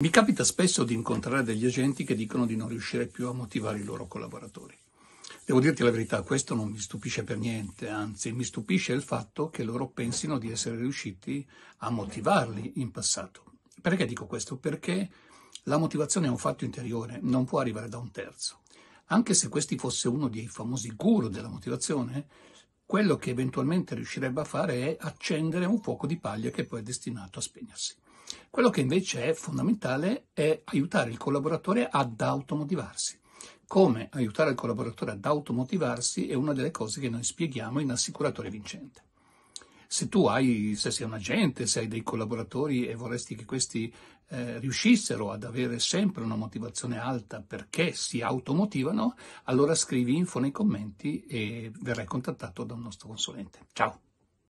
Mi capita spesso di incontrare degli agenti che dicono di non riuscire più a motivare i loro collaboratori. Devo dirti la verità, questo non mi stupisce per niente, anzi mi stupisce il fatto che loro pensino di essere riusciti a motivarli in passato. Perché dico questo? Perché la motivazione è un fatto interiore, non può arrivare da un terzo. Anche se questi fosse uno dei famosi guru della motivazione, quello che eventualmente riuscirebbe a fare è accendere un fuoco di paglia che poi è destinato a spegnersi. Quello che invece è fondamentale è aiutare il collaboratore ad automotivarsi. Come aiutare il collaboratore ad automotivarsi è una delle cose che noi spieghiamo in Assicuratore Vincente. Se tu hai, se sei un agente, se hai dei collaboratori e vorresti che questi eh, riuscissero ad avere sempre una motivazione alta perché si automotivano, allora scrivi info nei commenti e verrai contattato da un nostro consulente. Ciao!